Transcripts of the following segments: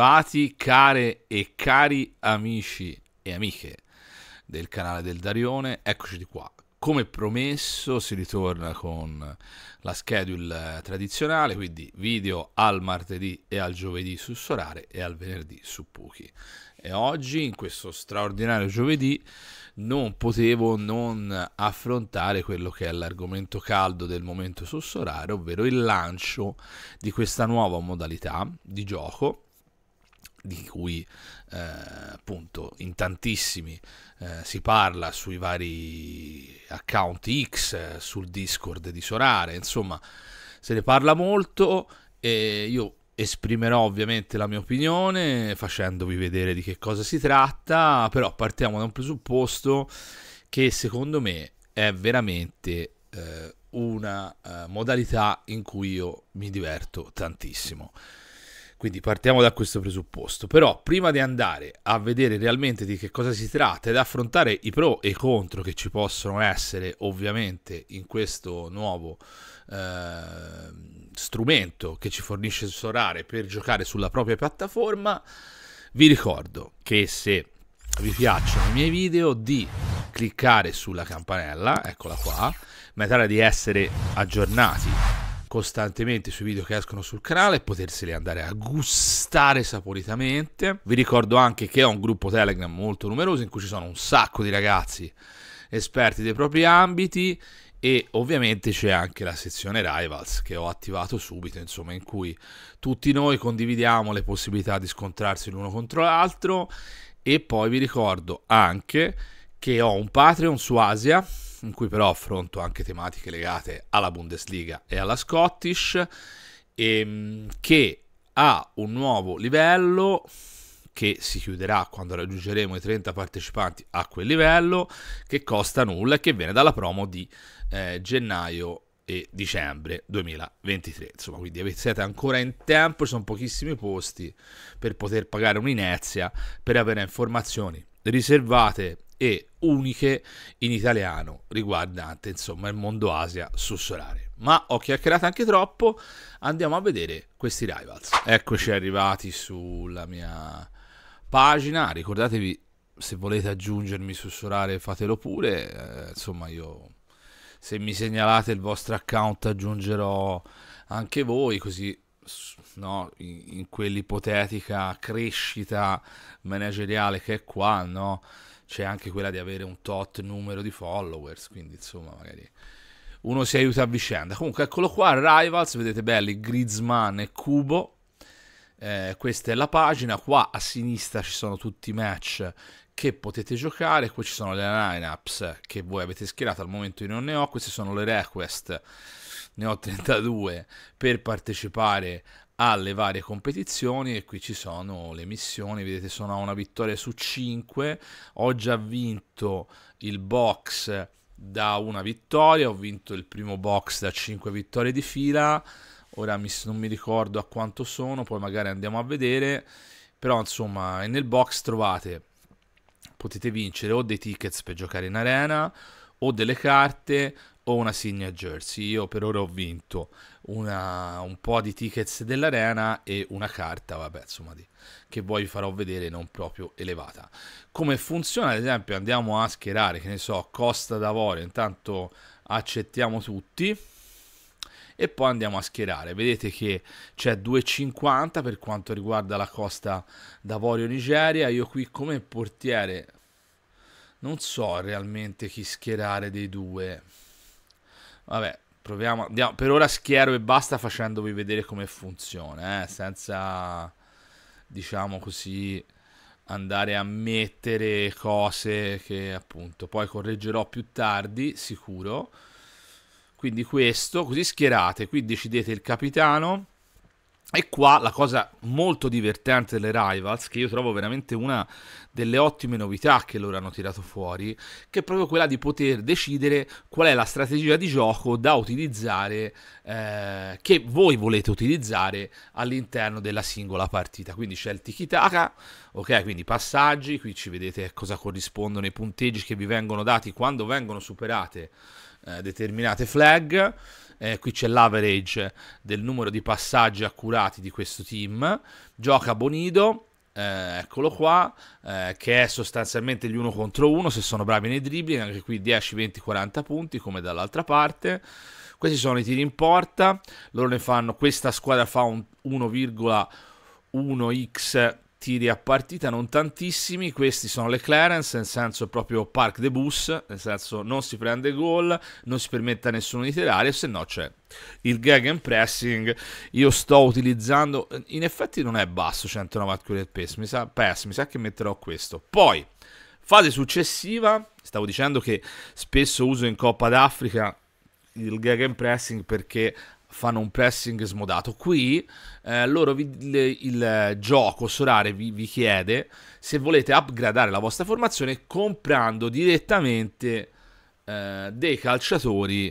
Bentrovati care e cari amici e amiche del canale del Darione, eccoci di qua. Come promesso si ritorna con la schedule eh, tradizionale, quindi video al martedì e al giovedì su Sorare e al venerdì su Puki. E oggi, in questo straordinario giovedì, non potevo non affrontare quello che è l'argomento caldo del momento su Sorare, ovvero il lancio di questa nuova modalità di gioco di cui eh, appunto in tantissimi eh, si parla sui vari account X, sul Discord di Sorare, insomma se ne parla molto e io esprimerò ovviamente la mia opinione facendovi vedere di che cosa si tratta, però partiamo da un presupposto che secondo me è veramente eh, una eh, modalità in cui io mi diverto tantissimo. Quindi partiamo da questo presupposto. Però prima di andare a vedere realmente di che cosa si tratta ed affrontare i pro e i contro che ci possono essere ovviamente in questo nuovo eh, strumento che ci fornisce Sorare per giocare sulla propria piattaforma, vi ricordo che se vi piacciono i miei video di cliccare sulla campanella, eccola qua, in maniera di essere aggiornati costantemente sui video che escono sul canale e poterseli andare a gustare saporitamente. Vi ricordo anche che ho un gruppo Telegram molto numeroso in cui ci sono un sacco di ragazzi esperti dei propri ambiti e ovviamente c'è anche la sezione Rivals che ho attivato subito, insomma, in cui tutti noi condividiamo le possibilità di scontrarsi l'uno contro l'altro e poi vi ricordo anche che ho un Patreon su Asia in cui però affronto anche tematiche legate alla Bundesliga e alla Scottish, ehm, che ha un nuovo livello che si chiuderà quando raggiungeremo i 30 partecipanti a quel livello, che costa nulla e che viene dalla promo di eh, gennaio e dicembre 2023. Insomma, quindi siete ancora in tempo, ci sono pochissimi posti per poter pagare un'inerzia, per avere informazioni riservate e uniche in italiano riguardante insomma il mondo Asia sussolare. Ma ho chiacchierato anche troppo, andiamo a vedere questi rivals. Eccoci arrivati sulla mia pagina, ricordatevi se volete aggiungermi sussolare fatelo pure, eh, insomma io se mi segnalate il vostro account aggiungerò anche voi così no, in, in quell'ipotetica crescita manageriale che è qua, no? c'è anche quella di avere un tot numero di followers, quindi insomma magari uno si aiuta a vicenda. Comunque eccolo qua, Rivals, vedete belli, Griezmann e Cubo, eh, questa è la pagina, qua a sinistra ci sono tutti i match che potete giocare, qui ci sono le lineups che voi avete schierato, al momento io non ne ho, queste sono le request, ne ho 32 per partecipare alle varie competizioni e qui ci sono le missioni, vedete sono a una vittoria su 5, ho già vinto il box da una vittoria, ho vinto il primo box da 5 vittorie di fila, ora mi, non mi ricordo a quanto sono, poi magari andiamo a vedere, però insomma nel box trovate, potete vincere o dei tickets per giocare in arena, o delle carte o una signa jersey. Io per ora ho vinto una, un po' di tickets dell'arena e una carta, vabbè, insomma, di, che poi vi farò vedere non proprio elevata. Come funziona, ad esempio, andiamo a schierare, che ne so, Costa d'Avorio, intanto accettiamo tutti e poi andiamo a schierare. Vedete che c'è 2,50 per quanto riguarda la costa d'Avorio Nigeria. Io qui come portiere non so realmente chi schierare dei due. Vabbè, proviamo. Andiamo. Per ora schiero e basta facendovi vedere come funziona, eh? senza, diciamo così, andare a mettere cose che appunto poi correggerò più tardi, sicuro. Quindi questo, così schierate, qui decidete il capitano e qua la cosa molto divertente delle Rivals, che io trovo veramente una delle ottime novità che loro hanno tirato fuori, che è proprio quella di poter decidere qual è la strategia di gioco da utilizzare, eh, che voi volete utilizzare all'interno della singola partita. Quindi c'è il tiki-taka, ok? Quindi passaggi, qui ci vedete cosa corrispondono i punteggi che vi vengono dati quando vengono superate eh, determinate flag eh, qui c'è l'average del numero di passaggi accurati di questo team, gioca Bonido, eh, eccolo qua, eh, che è sostanzialmente gli uno contro uno, se sono bravi nei dribbling, anche qui 10, 20, 40 punti come dall'altra parte. Questi sono i tiri in porta, loro ne fanno, questa squadra fa un 1,1x tiri a partita non tantissimi, questi sono le clearance, nel senso proprio park de bus, nel senso non si prende gol, non si permette a nessuno di tirare, se no c'è il gag and pressing, io sto utilizzando, in effetti non è basso 190 quel pace, mi sa, pass, mi sa che metterò questo. Poi, fase successiva, stavo dicendo che spesso uso in Coppa d'Africa il gag and pressing perché fanno un pressing smodato. Qui eh, loro vi, le, il gioco Sorare vi, vi, chiede se volete upgradare la vostra formazione comprando direttamente eh, dei calciatori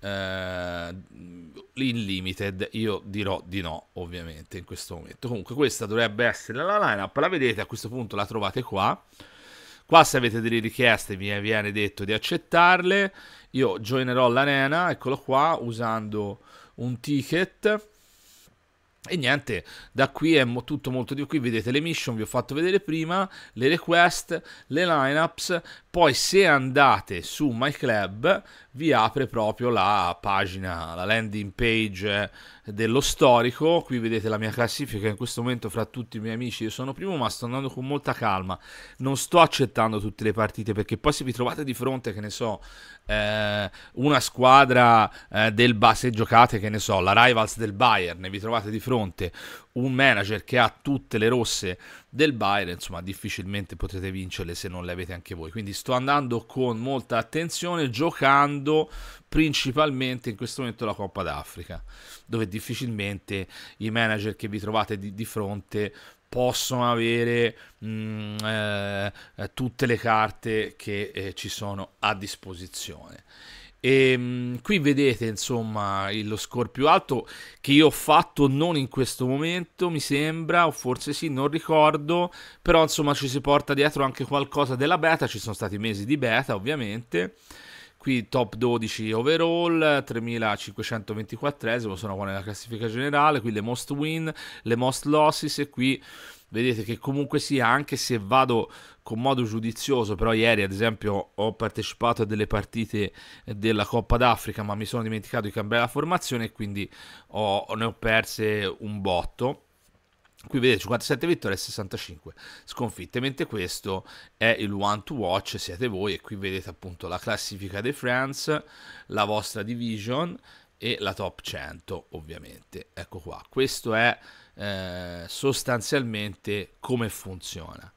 eh, in limited. Io dirò di no, ovviamente, in questo momento. Comunque, questa dovrebbe essere la lineup. La vedete a questo punto, la trovate qua. Qua se avete delle richieste vi viene detto di accettarle. Io joinerò l'arena, eccolo qua, usando un ticket. E niente, da qui è mo- tutto molto di qui. Vedete le mission, vi ho fatto vedere prima, le request, le lineups. Poi, se andate su My Club, vi apre proprio la pagina, la landing page eh, dello storico. Qui vedete la mia classifica, in questo momento fra tutti i miei amici io sono primo, ma sto andando con molta calma. Non sto accettando tutte le partite perché poi se vi trovate di fronte, che ne so, eh, una squadra eh, del Bayern, se giocate, che ne so, la Rivals del Bayern, vi trovate di fronte un manager che ha tutte le rosse del Bayern, insomma, difficilmente potrete vincerle se non le avete anche voi. Quindi sto andando con molta attenzione, giocando principalmente in questo momento la Coppa d'Africa, dove difficilmente i manager che vi trovate di, di fronte possono avere mh, mm, eh, tutte le carte che eh, ci sono a disposizione. E, ehm, qui vedete insomma lo score più alto che io ho fatto non in questo momento mi sembra o forse sì non ricordo però insomma ci si porta dietro anche qualcosa della beta ci sono stati mesi di beta ovviamente qui top 12 overall 3524 sono qua nella classifica generale qui le most win le most losses e qui vedete che comunque sia, anche se vado con modo giudizioso, però ieri ad esempio ho partecipato a delle partite della Coppa d'Africa, ma mi sono dimenticato di cambiare la formazione e quindi ho, ne ho perse un botto. Qui vedete 57 vittorie e 65 sconfitte, mentre questo è il one to watch, siete voi e qui vedete appunto la classifica dei Friends, la vostra division e la top 100 ovviamente. Ecco qua, questo è eh, sostanzialmente come funziona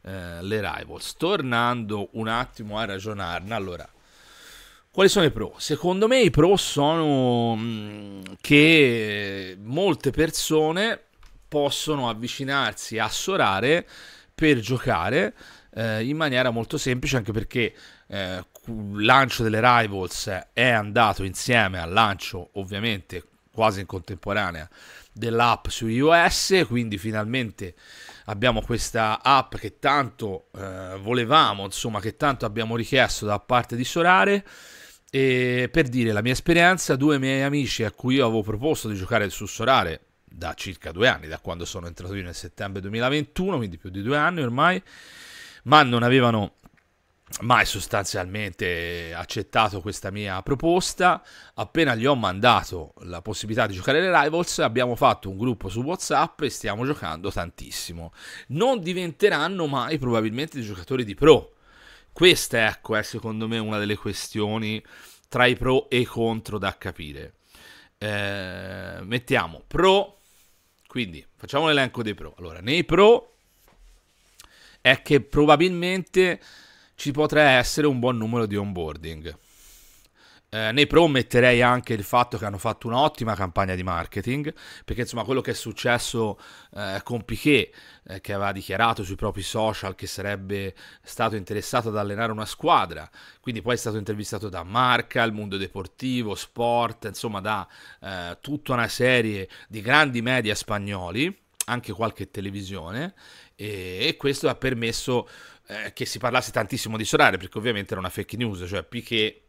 eh, le rivals. Tornando un attimo a ragionarne, allora, quali sono i pro? Secondo me i pro sono mm, che molte persone possono avvicinarsi a sorare per giocare eh, in maniera molto semplice anche perché eh, il lancio delle Rivals è andato insieme al lancio ovviamente quasi in contemporanea dell'app su iOS, quindi finalmente abbiamo questa app che tanto eh, volevamo, insomma che tanto abbiamo richiesto da parte di Sorare. E per dire la mia esperienza, due miei amici a cui io avevo proposto di giocare su Sorare da circa due anni, da quando sono entrato io nel settembre 2021, quindi più di due anni ormai, ma non avevano ma è sostanzialmente accettato questa mia proposta. Appena gli ho mandato la possibilità di giocare le Rivals, abbiamo fatto un gruppo su WhatsApp e stiamo giocando tantissimo. Non diventeranno mai probabilmente giocatori di pro. Questa ecco, è secondo me una delle questioni tra i pro e i contro da capire. Eh, mettiamo pro, quindi facciamo l'elenco dei pro. Allora, nei pro è che probabilmente ci potrà essere un buon numero di onboarding. Eh, nei pro anche il fatto che hanno fatto un'ottima campagna di marketing, perché insomma quello che è successo eh, con Piquet, eh, che aveva dichiarato sui propri social che sarebbe stato interessato ad allenare una squadra, quindi poi è stato intervistato da Marca, il mondo deportivo, sport, insomma da eh, tutta una serie di grandi media spagnoli anche qualche televisione e, e questo ha permesso eh, che si parlasse tantissimo di Sorare perché ovviamente era una fake news, cioè Piquet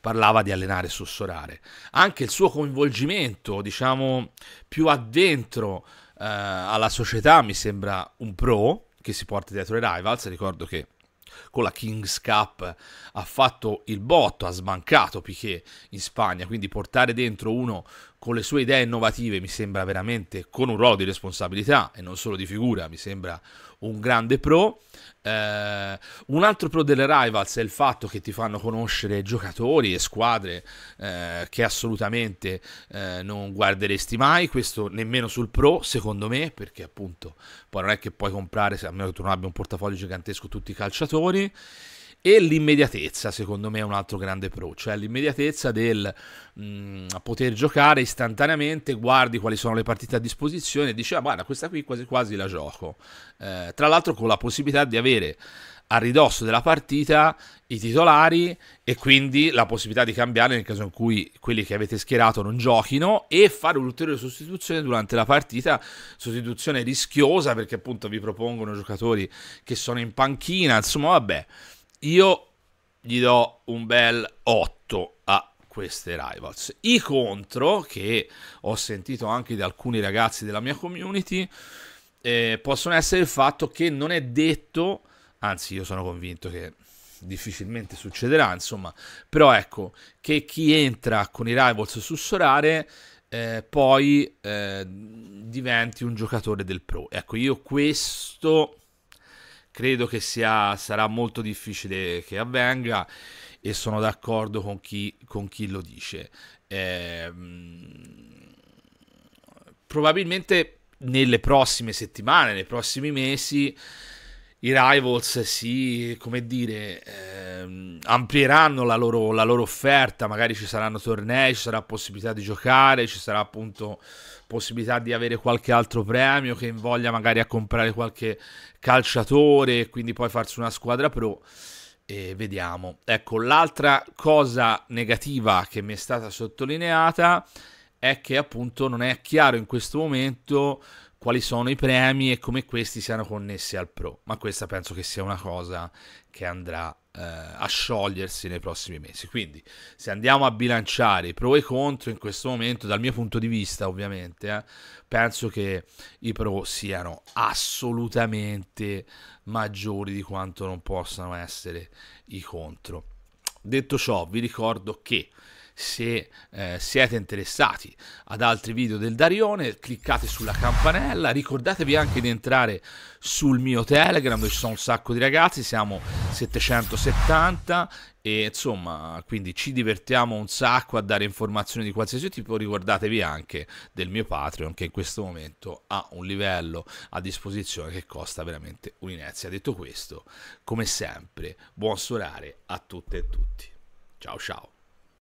parlava di allenare su Sorare. Anche il suo coinvolgimento, diciamo, più addentro eh, alla società mi sembra un pro che si porta dietro i rivals, ricordo che con la Kings Cup ha fatto il botto, ha sbancato Piquet in Spagna, quindi portare dentro uno con le sue idee innovative mi sembra veramente con un ruolo di responsabilità e non solo di figura, mi sembra un grande pro. Eh, un altro pro delle Rivals è il fatto che ti fanno conoscere giocatori e squadre eh, che assolutamente eh, non guarderesti mai, questo nemmeno sul pro secondo me, perché appunto poi non è che puoi comprare, a meno che tu non abbia un portafoglio gigantesco, tutti i calciatori. E l'immediatezza, secondo me, è un altro grande pro, cioè l'immediatezza del mh, mm, poter giocare istantaneamente, guardi quali sono le partite a disposizione e dici, ah guarda, questa qui quasi quasi la gioco. Eh, tra l'altro con la possibilità di avere a ridosso della partita i titolari e quindi la possibilità di cambiare nel caso in cui quelli che avete schierato non giochino e fare un'ulteriore sostituzione durante la partita, sostituzione rischiosa perché appunto vi propongono giocatori che sono in panchina, insomma vabbè. Io gli do un bel 8 a queste rivals. I contro, che ho sentito anche da alcuni ragazzi della mia community, eh, possono essere il fatto che non è detto, anzi io sono convinto che difficilmente succederà, insomma, però ecco che chi entra con i rivals su Sorare eh, poi eh, diventi un giocatore del pro. Ecco, io questo credo che sia, sarà molto difficile che avvenga e sono d'accordo con chi, con chi lo dice. Eh, probabilmente nelle prossime settimane, nei prossimi mesi i Rivals si, come dire, ehm, amplieranno la loro, la loro, offerta, magari ci saranno tornei, ci sarà possibilità di giocare, ci sarà appunto possibilità di avere qualche altro premio che invoglia magari a comprare qualche calciatore e quindi poi farsi una squadra pro e vediamo. Ecco, l'altra cosa negativa che mi è stata sottolineata è che appunto non è chiaro in questo momento quali sono i premi e come questi siano connessi al Pro, ma questa penso che sia una cosa che andrà eh, a sciogliersi nei prossimi mesi. Quindi se andiamo a bilanciare i pro e i contro in questo momento, dal mio punto di vista ovviamente, eh, penso che i pro siano assolutamente maggiori di quanto non possano essere i contro. Detto ciò, vi ricordo che se eh, siete interessati ad altri video del Darione cliccate sulla campanella, ricordatevi anche di entrare sul mio Telegram dove ci sono un sacco di ragazzi, siamo 770 e insomma quindi ci divertiamo un sacco a dare informazioni di qualsiasi tipo ricordatevi anche del mio Patreon che in questo momento ha un livello a disposizione che costa veramente un'inezia detto questo come sempre buon suonare a tutte e tutti ciao ciao